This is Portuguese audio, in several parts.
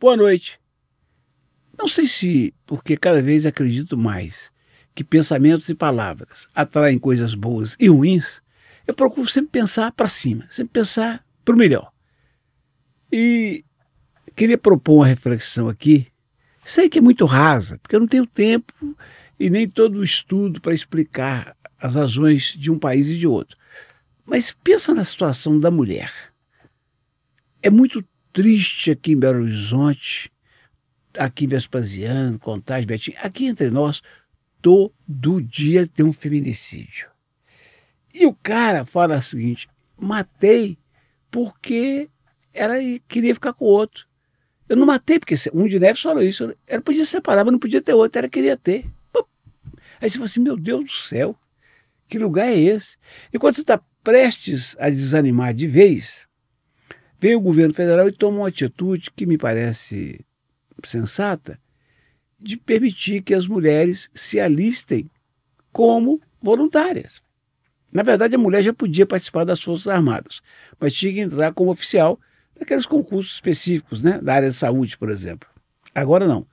Boa noite. Não sei se porque cada vez acredito mais que pensamentos e palavras atraem coisas boas e ruins, eu procuro sempre pensar para cima, sempre pensar para o melhor. E queria propor uma reflexão aqui. Sei que é muito rasa, porque eu não tenho tempo e nem todo o estudo para explicar as razões de um país e de outro. Mas pensa na situação da mulher. É muito triste aqui em Belo Horizonte, aqui em Vespasiano, Contagem, Betinho. aqui entre nós, todo dia tem um feminicídio. E o cara fala o seguinte: matei porque ela queria ficar com o outro. Eu não matei porque um de neve falou isso. Ela podia separar, mas não podia ter outro, ela queria ter. Aí você fala assim: meu Deus do céu, que lugar é esse? E quando você está prestes a desanimar de vez, veio o governo federal e tomou uma atitude que me parece sensata de permitir que as mulheres se alistem como voluntárias. Na verdade, a mulher já podia participar das Forças Armadas, mas tinha que entrar como oficial naqueles concursos específicos, né, da área de saúde, por exemplo. Agora não.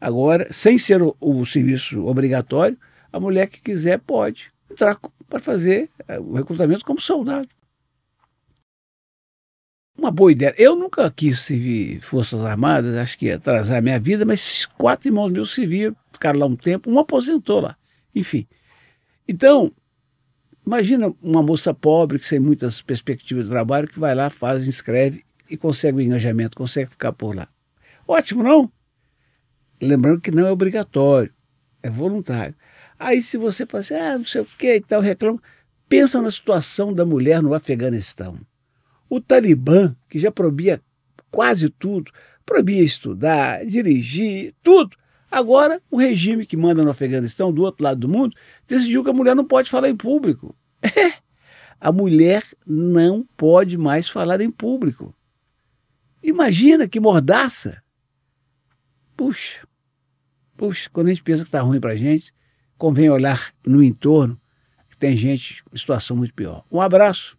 Agora, sem ser o, o serviço obrigatório, a mulher que quiser pode entrar para fazer eh, o recrutamento como soldado uma boa ideia. Eu nunca quis servir Forças Armadas, acho que ia atrasar a minha vida, mas quatro irmãos meus serviram, ficaram lá um tempo, um aposentou lá, enfim. Então, imagina uma moça pobre, que sem muitas perspectivas de trabalho, que vai lá, faz, inscreve e consegue o engajamento, consegue ficar por lá. Ótimo, não? Lembrando que não é obrigatório, é voluntário. Aí se você fala assim, ah, não sei o que e tal, reclama, pensa na situação da mulher no Afeganistão. O Talibã, que já proibia quase tudo, proibia estudar, dirigir, tudo. Agora, o regime que manda no Afeganistão, do outro lado do mundo, decidiu que a mulher não pode falar em público. É. a mulher não pode mais falar em público. Imagina que mordaça! Puxa, puxa, quando a gente pensa que está ruim para a gente, convém olhar no entorno, que tem gente em situação muito pior. Um abraço.